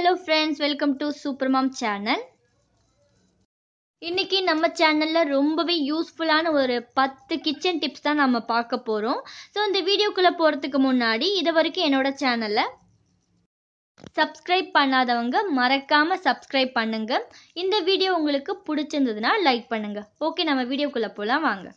hello friends welcome to super mom channel இன்னைக்கு நம்ம சேனலில் ரொம்பவே யூஸ்ஃபுல்லான ஒரு பத்து கிச்சன் டிப்ஸ் தான் நம்ம பார்க்க போகிறோம் ஸோ இந்த வீடியோக்குள்ளே போகிறதுக்கு முன்னாடி இது வரைக்கும் என்னோட சேனலை சப்ஸ்கிரைப் பண்ணாதவங்க மறக்காமல் சப்ஸ்கிரைப் பண்ணுங்கள் இந்த வீடியோ உங்களுக்கு பிடிச்சிருந்ததுன்னா லைக் பண்ணுங்கள் ஓகே நம்ம வீடியோக்குள்ளே போகலாம் வாங்க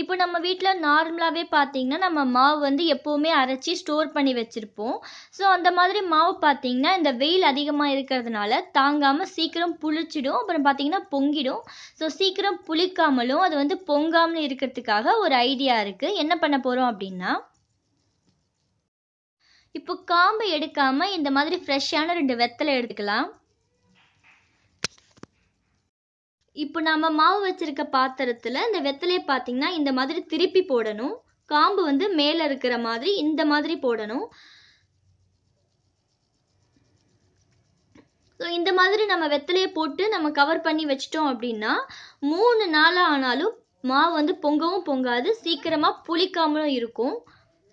இப்போ நம்ம வீட்டில் நார்மலாகவே பார்த்தீங்கன்னா நம்ம மாவு வந்து எப்போவுமே அரைச்சி ஸ்டோர் பண்ணி வச்சுருப்போம் ஸோ அந்த மாதிரி மாவு பார்த்தீங்கன்னா இந்த வெயில் அதிகமாக இருக்கிறதுனால தாங்காமல் சீக்கிரம் புளிச்சிடும் அப்புறம் பார்த்தீங்கன்னா பொங்கிடும் ஸோ சீக்கிரம் புளிக்காமலும் அது வந்து பொங்காமலும் இருக்கிறதுக்காக ஒரு ஐடியா இருக்குது என்ன பண்ண போகிறோம் அப்படின்னா இப்போ காம்பை எடுக்காமல் இந்த மாதிரி ஃப்ரெஷ்ஷான ரெண்டு வெத்தலை எடுத்துக்கலாம் இப்போ நம்ம மாவு வச்சுருக்க பாத்திரத்தில் இந்த வெத்தலையை பார்த்தீங்கன்னா இந்த மாதிரி திருப்பி போடணும் காம்பு வந்து மேலே இருக்கிற மாதிரி இந்த மாதிரி போடணும் ஸோ இந்த மாதிரி நம்ம வெத்தலையை போட்டு நம்ம கவர் பண்ணி வச்சிட்டோம் அப்படின்னா மூணு நாள் ஆனாலும் மாவு வந்து பொங்கவும் பொங்காது சீக்கிரமாக புளிக்காமலும் இருக்கும்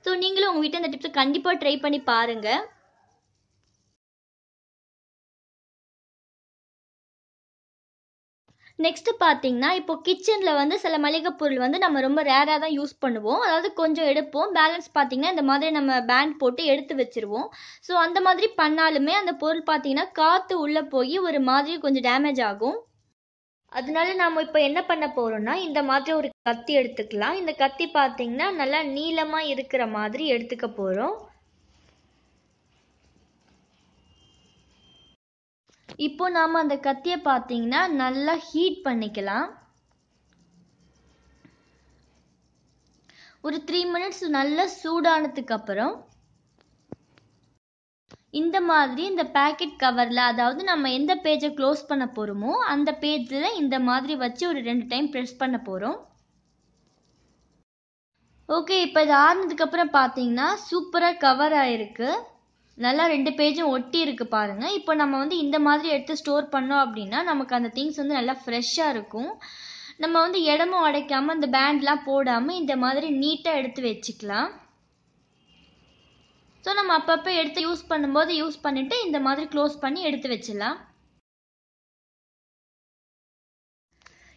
ஸோ நீங்களும் உங்கள் வீட்டில் இந்த டிப்ஸை கண்டிப்பாக ட்ரை பண்ணி பாருங்கள் நெக்ஸ்ட்டு பார்த்தீங்கன்னா இப்போ கிச்சனில் வந்து சில மளிகை பொருள் வந்து நம்ம ரொம்ப ரேராக தான் யூஸ் பண்ணுவோம் அதாவது கொஞ்சம் எடுப்போம் பேலன்ஸ் பார்த்தீங்கன்னா இந்த மாதிரி நம்ம பேண்ட் போட்டு எடுத்து வச்சுருவோம் ஸோ அந்த மாதிரி பண்ணாலுமே அந்த பொருள் பார்த்தீங்கன்னா காற்று உள்ளே போய் ஒரு மாதிரி கொஞ்சம் டேமேஜ் ஆகும் அதனால நாம் இப்போ என்ன பண்ண போகிறோம்னா இந்த மாதிரி ஒரு கத்தி எடுத்துக்கலாம் இந்த கத்தி பார்த்தீங்கன்னா நல்லா நீளமாக இருக்கிற மாதிரி எடுத்துக்க போகிறோம் இப்போ நாம் அந்த கத்தியை பார்த்தீங்கன்னா நல்லா ஹீட் பண்ணிக்கலாம் ஒரு த்ரீ மினிட்ஸ் நல்லா சூடானதுக்கு அப்புறம் இந்த மாதிரி இந்த பேக்கெட் கவரில் அதாவது நம்ம எந்த பேஜை க்ளோஸ் பண்ண போகிறோமோ அந்த பேஜில் இந்த மாதிரி வச்சு ஒரு ரெண்டு டைம் ப்ரெஸ் பண்ண போகிறோம் ஓகே இப்போ இது ஆறுனதுக்கப்புறம் பார்த்தீங்கன்னா சூப்பராக கவர் ஆகிருக்கு நல்லா ரெண்டு பேஜும் ஒட்டி இருக்குது பாருங்கள் இப்போ நம்ம வந்து இந்த மாதிரி எடுத்து ஸ்டோர் பண்ணோம் அப்படின்னா நமக்கு அந்த திங்ஸ் வந்து நல்லா ஃப்ரெஷ்ஷாக இருக்கும் நம்ம வந்து இடமும் அடைக்காமல் இந்த பேண்ட்லாம் போடாமல் இந்த மாதிரி நீட்டாக எடுத்து வச்சுக்கலாம் ஸோ நம்ம அப்பப்போ எடுத்து யூஸ் பண்ணும்போது யூஸ் பண்ணிவிட்டு இந்த மாதிரி க்ளோஸ் பண்ணி எடுத்து வச்சிடலாம்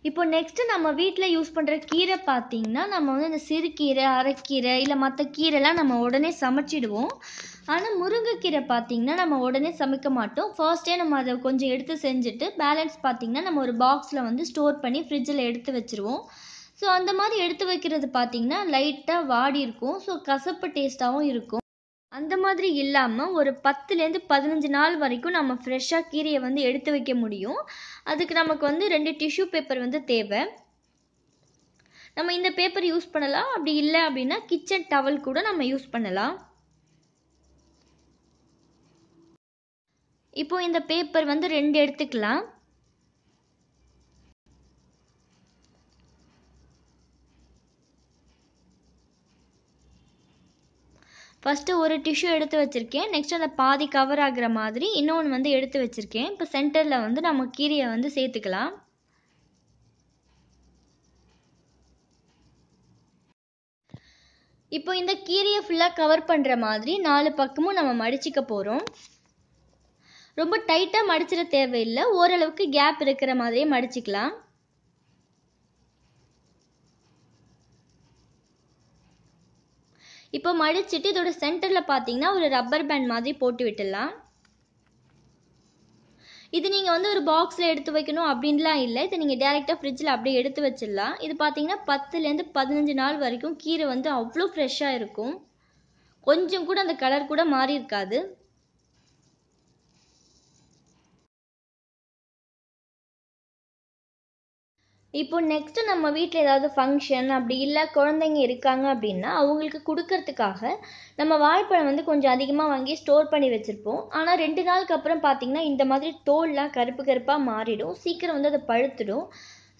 இப்போ நெக்ஸ்ட்டு நம்ம வீட்டில் யூஸ் பண்ணுற கீரை பார்த்தீங்கன்னா நம்ம வந்து இந்த சிறுகீரை அரைக்கீரை இல்லை மற்ற கீரைலாம் நம்ம உடனே சமைச்சிடுவோம் ஆனால் முருங்கைக்கீரை பார்த்திங்கன்னா நம்ம உடனே சமைக்க மாட்டோம் ஃபர்ஸ்டே நம்ம அதை கொஞ்சம் எடுத்து செஞ்சுட்டு பேலன்ஸ் பார்த்திங்கன்னா நம்ம ஒரு பாக்ஸில் வந்து ஸ்டோர் பண்ணி ஃப்ரிட்ஜில் எடுத்து வச்சுருவோம் ஸோ அந்த மாதிரி எடுத்து வைக்கிறது பார்த்திங்கன்னா லைட்டாக வாடி இருக்கும் ஸோ கசப்பு டேஸ்ட்டாகவும் இருக்கும் அந்த மாதிரி இல்லாமல் ஒரு பத்துலேருந்து பதினஞ்சு நாள் வரைக்கும் நம்ம ஃப்ரெஷ்ஷாக கீரையை வந்து எடுத்து வைக்க முடியும் அதுக்கு நமக்கு வந்து ரெண்டு டிஷ்யூ பேப்பர் வந்து தேவை நம்ம இந்த பேப்பர் யூஸ் பண்ணலாம் அப்படி இல்லை அப்படின்னா கிச்சன் டவல் கூட நம்ம யூஸ் பண்ணலாம் இப்போ இந்த பேப்பர் வந்து ரெண்டு எடுத்துக்கலாம் ஃபஸ்ட்டு ஒரு டிஷ்யூ எடுத்து வச்சுருக்கேன் நெக்ஸ்ட் அந்த பாதி கவர் ஆகிற மாதிரி இன்னொன்று வந்து எடுத்து வச்சுருக்கேன் இப்போ சென்டரில் வந்து நம்ம கீரையை வந்து சேர்த்துக்கலாம் இப்போ இந்த கீரையை ஃபுல்லாக கவர் பண்ணுற மாதிரி நாலு பக்கமும் நம்ம மடிச்சிக்க போகிறோம் ரொம்ப டைட்டாக மடிச்சிட தேவையில்லை ஓரளவுக்கு கேப் இருக்கிற மாதிரியே மடிச்சிக்கலாம் இப்போ மடிச்சுட்டு இதோட சென்டரில் பார்த்தீங்கன்னா ஒரு ரப்பர் பேண்ட் மாதிரி போட்டு விட்டுடலாம் இது நீங்கள் வந்து ஒரு பாக்ஸில் எடுத்து வைக்கணும் அப்படின்லாம் இல்லை இது நீங்கள் டேரெக்டாக ஃப்ரிட்ஜில் அப்படியே எடுத்து வச்சிடலாம் இது பார்த்தீங்கன்னா பத்துலேருந்து பதினஞ்சு நாள் வரைக்கும் கீரை வந்து அவ்வளோ ஃப்ரெஷ்ஷாக இருக்கும் கொஞ்சம் கூட அந்த கலர் கூட மாறி இருக்காது இப்போ நெக்ஸ்ட்டு நம்ம வீட்டில் ஏதாவது ஃபங்க்ஷன் அப்படி இல்லை குழந்தைங்க இருக்காங்க அப்படின்னா அவங்களுக்கு கொடுக்கறதுக்காக நம்ம வாழைப்பழம் வந்து கொஞ்சம் அதிகமாக வாங்கி ஸ்டோர் பண்ணி வச்சுருப்போம் ஆனால் ரெண்டு நாளுக்கு அப்புறம் பார்த்தீங்கன்னா இந்த மாதிரி தோல்லாம் கருப்பு கருப்பாக மாறிடும் சீக்கிரம் வந்து அதை பழுத்துடும்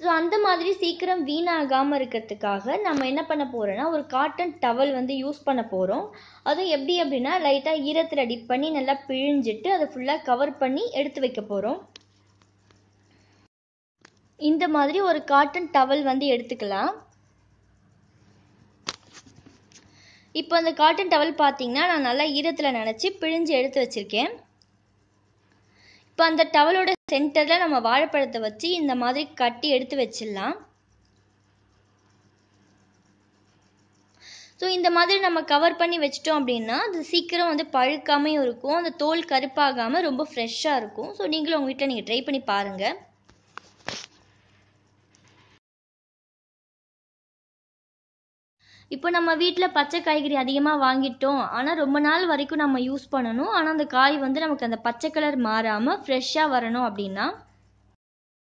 ஸோ அந்த மாதிரி சீக்கிரம் வீணாகாமல் இருக்கிறதுக்காக நம்ம என்ன பண்ண போகிறோன்னா ஒரு காட்டன் டவல் வந்து யூஸ் பண்ண போகிறோம் அதுவும் எப்படி அப்படின்னா லைட்டாக ஈரத்தில் டிப் பண்ணி நல்லா பிழிஞ்சிட்டு அதை ஃபுல்லாக கவர் பண்ணி எடுத்து வைக்க போகிறோம் இந்த மாதிரி ஒரு காட்டன் டவல் வந்து எடுத்துக்கலாம் இப்போ அந்த காட்டன் டவல் பார்த்தீங்கன்னா நான் நல்லா ஈரத்தில் நினச்சி பிழிஞ்சு எடுத்து வச்சுருக்கேன் இப்போ அந்த டவலோட சென்டரில் நம்ம வாழைப்பழத்தை வச்சு இந்த மாதிரி கட்டி எடுத்து வச்சிடலாம் ஸோ இந்த மாதிரி நம்ம கவர் பண்ணி வச்சிட்டோம் அப்படின்னா அது சீக்கிரம் வந்து பழுக்காமையும் இருக்கும் அந்த தோல் கருப்பாகாமல் ரொம்ப ஃப்ரெஷ்ஷாக இருக்கும் ஸோ நீங்களும் உங்கள் வீட்டில் நீங்கள் ட்ரை பண்ணி பாருங்கள் இப்போ நம்ம வீட்டில் பச்சை காய்கறி அதிகமாக வாங்கிட்டோம் ஆனால் ரொம்ப நாள் வரைக்கும் நம்ம யூஸ் பண்ணணும் ஆனால் அந்த காய் வந்து நமக்கு அந்த பச்சை கலர் மாறாமல் ஃப்ரெஷ்ஷாக வரணும் அப்படின்னா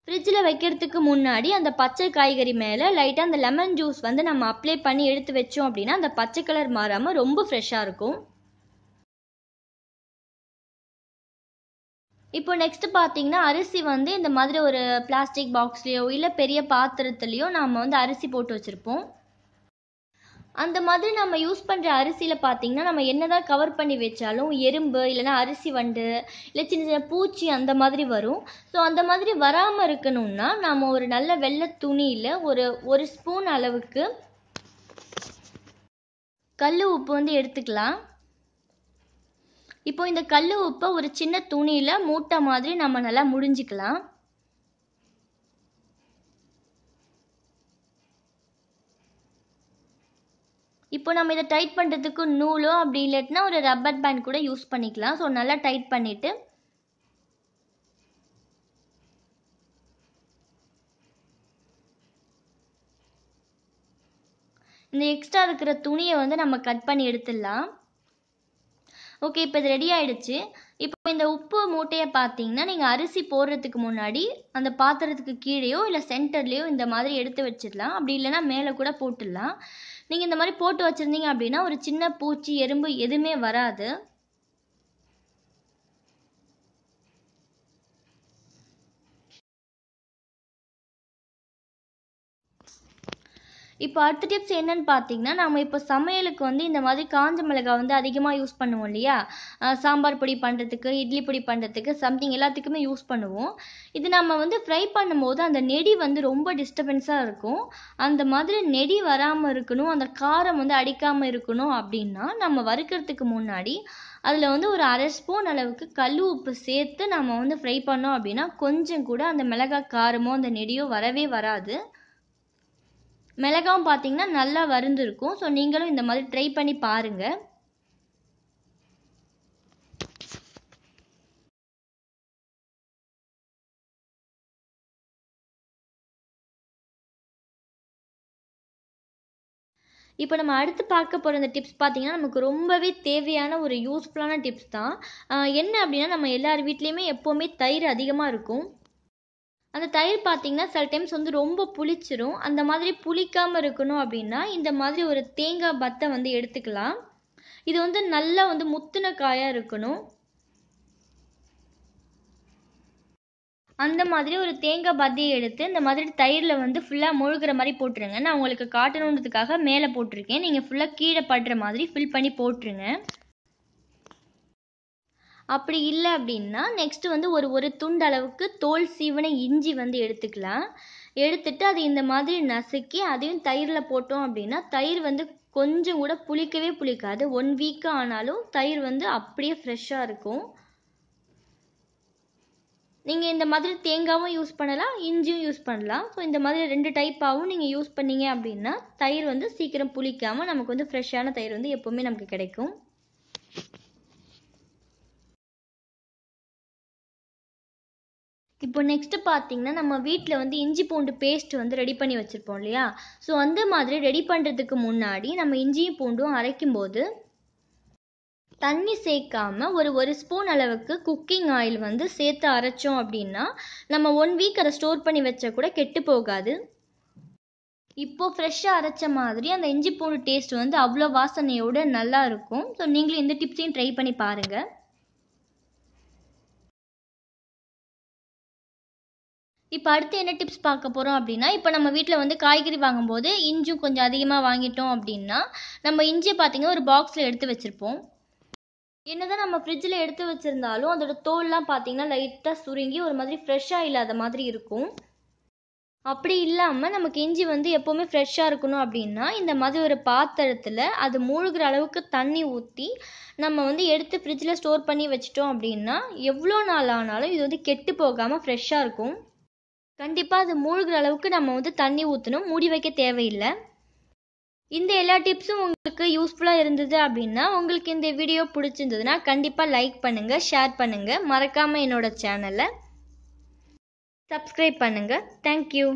ஃப்ரிட்ஜில் வைக்கிறதுக்கு முன்னாடி அந்த பச்சை காய்கறி மேலே லைட்டாக அந்த லெமன் ஜூஸ் வந்து நம்ம அப்ளை பண்ணி எடுத்து வச்சோம் அப்படின்னா அந்த பச்சை கலர் மாறாமல் ரொம்ப ஃப்ரெஷ்ஷாக இருக்கும் இப்போ நெக்ஸ்ட் பார்த்தீங்கன்னா அரிசி வந்து இந்த மாதிரி ஒரு பிளாஸ்டிக் பாக்ஸ்லேயோ இல்லை பெரிய பாத்திரத்துலேயோ நாம் வந்து அரிசி போட்டு வச்சுருப்போம் அந்த மாதிரி நம்ம யூஸ் பண்ணுற அரிசியில் பார்த்தீங்கன்னா நம்ம என்ன தான் கவர் பண்ணி வச்சாலும் எறும்பு இல்லைன்னா அரிசி வண்டு இல்லை சின்ன சின்ன பூச்சி அந்த மாதிரி வரும் ஸோ அந்த மாதிரி வராமல் இருக்கணும்னா நாம் ஒரு நல்ல வெள்ளை துணியில் ஒரு ஒரு ஸ்பூன் அளவுக்கு கல் உப்பு வந்து எடுத்துக்கலாம் இப்போ இந்த கல் உப்பை ஒரு சின்ன துணியில் மூட்டை மாதிரி நம்ம நல்லா முடிஞ்சுக்கலாம் இப்போ நம்ம இதை டைட் பண்ணுறதுக்கு நூலோ அப்படி இல்லைட்டுனா ஒரு ரப்பர் பேண்ட் கூட யூஸ் பண்ணிக்கலாம் ஸோ நல்லா டைட் பண்ணிவிட்டு இந்த எக்ஸ்ட்ரா இருக்கிற துணியை வந்து நம்ம கட் பண்ணி எடுத்துடலாம் ஓகே இப்போ இது ரெடி ஆகிடுச்சு இப்போ இந்த உப்பு மூட்டையை பார்த்தீங்கன்னா நீங்கள் அரிசி போடுறதுக்கு முன்னாடி அந்த பாத்திரத்துக்கு கீழேயோ இல்லை சென்டர்லேயோ இந்த மாதிரி எடுத்து வச்சிடலாம் அப்படி இல்லைனா மேலே கூட போட்டுடலாம் நீங்கள் இந்த மாதிரி போட்டு வச்சுருந்தீங்க அப்படின்னா ஒரு சின்ன பூச்சி எறும்பு எதுவுமே வராது இப்போ அடுத்த டிப்ஸ் என்னன்னு பார்த்தீங்கன்னா நம்ம இப்போ சமையலுக்கு வந்து இந்த மாதிரி காஞ்ச மிளகாய் வந்து அதிகமாக யூஸ் பண்ணுவோம் இல்லையா சாம்பார் பொடி பண்ணுறதுக்கு இட்லி பொடி பண்ணுறதுக்கு சம்திங் எல்லாத்துக்குமே யூஸ் பண்ணுவோம் இது நம்ம வந்து ஃப்ரை பண்ணும்போது அந்த நெடி வந்து ரொம்ப டிஸ்டர்பன்ஸாக இருக்கும் அந்த மாதிரி நெடி வராமல் இருக்கணும் அந்த காரம் வந்து அடிக்காமல் இருக்கணும் அப்படின்னா நம்ம வறுக்கிறதுக்கு முன்னாடி அதில் வந்து ஒரு அரை ஸ்பூன் அளவுக்கு கல் உப்பு சேர்த்து நம்ம வந்து ஃப்ரை பண்ணோம் அப்படின்னா கொஞ்சம் கூட அந்த மிளகாய் காரமோ அந்த நெடியோ வரவே வராது மிளகாவும் பார்த்தீங்கன்னா நல்லா வருந்திருக்கும் ஸோ நீங்களும் இந்த மாதிரி ட்ரை பண்ணி பாருங்கள் இப்போ நம்ம அடுத்து பார்க்க போகிற இந்த டிப்ஸ் பார்த்தீங்கன்னா நமக்கு ரொம்பவே தேவையான ஒரு யூஸ்ஃபுல்லான டிப்ஸ் தான் என்ன அப்படின்னா நம்ம எல்லார் வீட்லேயுமே எப்போவுமே தயிர் அதிகமாக இருக்கும் அந்த தயிர் பார்த்தீங்கன்னா சில டைம்ஸ் வந்து ரொம்ப புளிச்சிரும் அந்த மாதிரி புளிக்காமல் இருக்கணும் அப்படின்னா இந்த மாதிரி ஒரு தேங்காய் பத்தை வந்து எடுத்துக்கலாம் இது வந்து நல்லா வந்து முத்தின காயாக இருக்கணும் அந்த மாதிரி ஒரு தேங்காய் பத்தியை எடுத்து இந்த மாதிரி தயிரில் வந்து ஃபுல்லாக முழுகிற மாதிரி போட்டுருங்க நான் உங்களுக்கு காட்டணுன்றதுக்காக மேலே போட்டிருக்கேன் நீங்கள் ஃபுல்லாக கீழே படுற மாதிரி ஃபில் பண்ணி போட்டுருங்க அப்படி இல்லை அப்படின்னா நெக்ஸ்ட்டு வந்து ஒரு ஒரு துண்டு அளவுக்கு தோல் சீவன இஞ்சி வந்து எடுத்துக்கலாம் எடுத்துட்டு அது இந்த மாதிரி நசுக்கி அதையும் தயிரில் போட்டோம் அப்படின்னா தயிர் வந்து கொஞ்சம் கூட புளிக்கவே புளிக்காது ஒன் வீக் ஆனாலும் தயிர் வந்து அப்படியே ஃப்ரெஷ்ஷாக இருக்கும் நீங்கள் இந்த மாதிரி தேங்காவும் யூஸ் பண்ணலாம் இஞ்சியும் யூஸ் பண்ணலாம் ஸோ இந்த மாதிரி ரெண்டு டைப்பாகவும் நீங்கள் யூஸ் பண்ணீங்க அப்படின்னா தயிர் வந்து சீக்கிரம் புளிக்காமல் நமக்கு வந்து ஃப்ரெஷ்ஷான தயிர் வந்து எப்போவுமே நமக்கு கிடைக்கும் இப்போ நெக்ஸ்ட்டு பார்த்தீங்கன்னா நம்ம வீட்டில் வந்து இஞ்சி பூண்டு பேஸ்ட் வந்து ரெடி பண்ணி வச்சுருப்போம் இல்லையா ஸோ அந்த மாதிரி ரெடி பண்ணுறதுக்கு முன்னாடி நம்ம இஞ்சியும் பூண்டும் அரைக்கும் போது தண்ணி சேர்க்காம ஒரு ஒரு ஸ்பூன் அளவுக்கு குக்கிங் ஆயில் வந்து சேர்த்து அரைச்சோம் அப்படின்னா நம்ம ஒன் வீக் அதை ஸ்டோர் பண்ணி வச்சா கூட கெட்டு போகாது இப்போ ஃப்ரெஷ்ஷாக அரைச்ச மாதிரி அந்த இஞ்சி பூண்டு டேஸ்ட் வந்து அவ்வளோ வாசனையோடு நல்லா இருக்கும் ஸோ நீங்களும் இந்த டிப்ஸையும் ட்ரை பண்ணி பாருங்கள் இப்போ அடுத்து என்ன டிப்ஸ் பார்க்க போகிறோம் அப்படின்னா இப்போ நம்ம வீட்டில் வந்து காய்கறி வாங்கும்போது இஞ்சும் கொஞ்சம் அதிகமாக வாங்கிட்டோம் அப்படின்னா நம்ம இஞ்சி பார்த்தீங்கன்னா ஒரு பாக்ஸில் எடுத்து வச்சுருப்போம் என்னதான் நம்ம ஃப்ரிட்ஜில் எடுத்து வச்சுருந்தாலும் அதோட தோல்லாம் பார்த்திங்கன்னா லைட்டாக சுருங்கி ஒரு மாதிரி ஃப்ரெஷ்ஷாக இல்லாத மாதிரி இருக்கும் அப்படி இல்லாமல் நமக்கு இஞ்சி வந்து எப்போவுமே ஃப்ரெஷ்ஷாக இருக்கணும் அப்படின்னா இந்த மாதிரி ஒரு பாத்திரத்தில் அது மூழ்கிற அளவுக்கு தண்ணி ஊற்றி நம்ம வந்து எடுத்து ஃப்ரிட்ஜில் ஸ்டோர் பண்ணி வச்சிட்டோம் அப்படின்னா எவ்வளோ நாள் ஆனாலும் இது வந்து கெட்டு போகாமல் ஃப்ரெஷ்ஷாக இருக்கும் கண்டிப்பாக அது மூழ்கிற அளவுக்கு நம்ம வந்து தண்ணி ஊற்றணும் மூடி வைக்க தேவையில்லை இந்த எல்லா டிப்ஸும் உங்களுக்கு யூஸ்ஃபுல்லாக இருந்தது அப்படின்னா உங்களுக்கு இந்த வீடியோ பிடிச்சிருந்ததுன்னா கண்டிப்பாக லைக் பண்ணுங்கள் ஷேர் பண்ணுங்கள் மறக்காமல் என்னோடய சேனலை சப்ஸ்கிரைப் பண்ணுங்கள் தேங்க்யூ